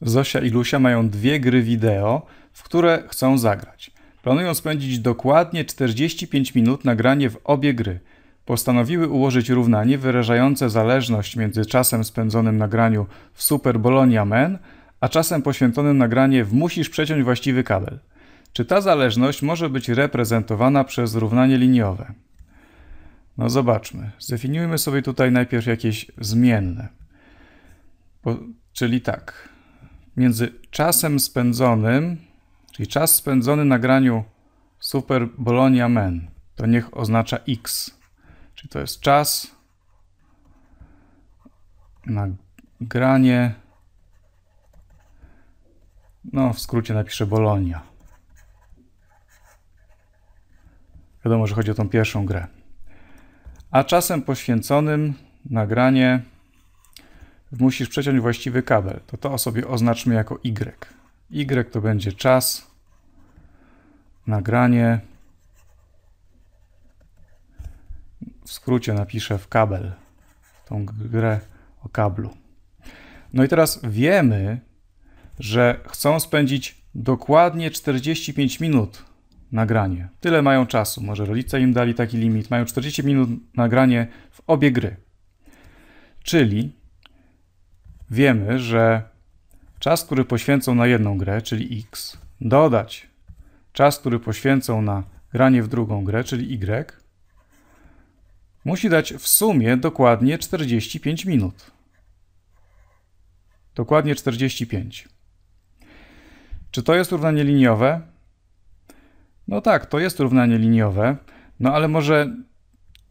Zosia i Lusia mają dwie gry wideo, w które chcą zagrać. Planują spędzić dokładnie 45 minut na granie w obie gry. Postanowiły ułożyć równanie wyrażające zależność między czasem spędzonym na graniu w Super Bologna Men, a czasem poświęconym na granie w Musisz przeciąć właściwy kabel. Czy ta zależność może być reprezentowana przez równanie liniowe? No zobaczmy. Zdefiniujmy sobie tutaj najpierw jakieś zmienne. Bo, czyli tak, między czasem spędzonym, czyli czas spędzony na graniu Super Bologna Men, to niech oznacza X. Czyli to jest czas na granie. No, w skrócie napiszę Bolonia. Wiadomo, że chodzi o tą pierwszą grę. A czasem poświęconym nagranie musisz przeciąć właściwy kabel. To to sobie oznaczmy jako Y. Y to będzie czas, nagranie. W skrócie napiszę w kabel tą grę o kablu. No i teraz wiemy, że chcą spędzić dokładnie 45 minut nagranie. Tyle mają czasu. Może rodzice im dali taki limit. Mają 40 minut nagranie w obie gry. Czyli wiemy, że czas, który poświęcą na jedną grę, czyli x, dodać czas, który poświęcą na granie w drugą grę, czyli y, musi dać w sumie dokładnie 45 minut. Dokładnie 45. Czy to jest równanie liniowe? No tak, to jest równanie liniowe, no ale może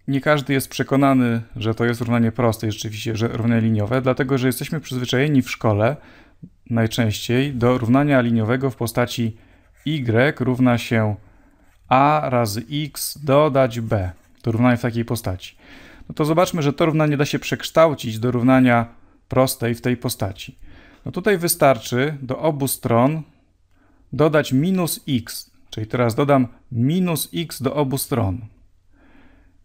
nie każdy jest przekonany, że to jest równanie proste, rzeczywiście, że równanie liniowe, dlatego że jesteśmy przyzwyczajeni w szkole najczęściej do równania liniowego w postaci y równa się a razy x dodać b. To równanie w takiej postaci. No to zobaczmy, że to równanie da się przekształcić do równania prostej w tej postaci. No tutaj wystarczy do obu stron dodać minus x, czyli teraz dodam minus x do obu stron.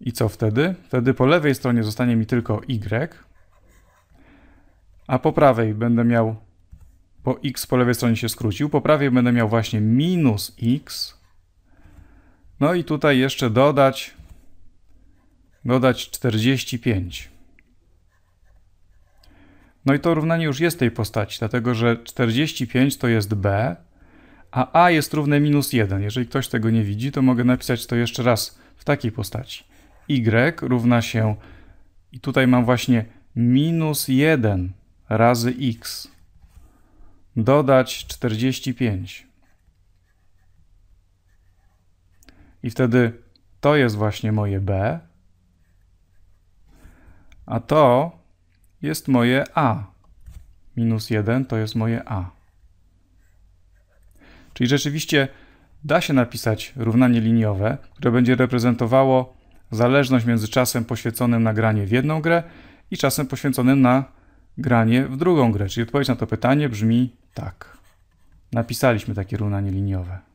I co wtedy? Wtedy po lewej stronie zostanie mi tylko y, a po prawej będę miał, po x po lewej stronie się skrócił, po prawej będę miał właśnie minus x. No i tutaj jeszcze dodać, dodać 45. No i to równanie już jest tej postaci, dlatego że 45 to jest b, a a jest równe minus 1. Jeżeli ktoś tego nie widzi, to mogę napisać to jeszcze raz w takiej postaci y równa się, i tutaj mam właśnie minus 1 razy x. Dodać 45. I wtedy to jest właśnie moje b, a to jest moje a. Minus 1 to jest moje a. Czyli rzeczywiście da się napisać równanie liniowe, które będzie reprezentowało Zależność między czasem poświęconym na granie w jedną grę i czasem poświęconym na granie w drugą grę. Czyli odpowiedź na to pytanie brzmi tak. Napisaliśmy takie równanie liniowe.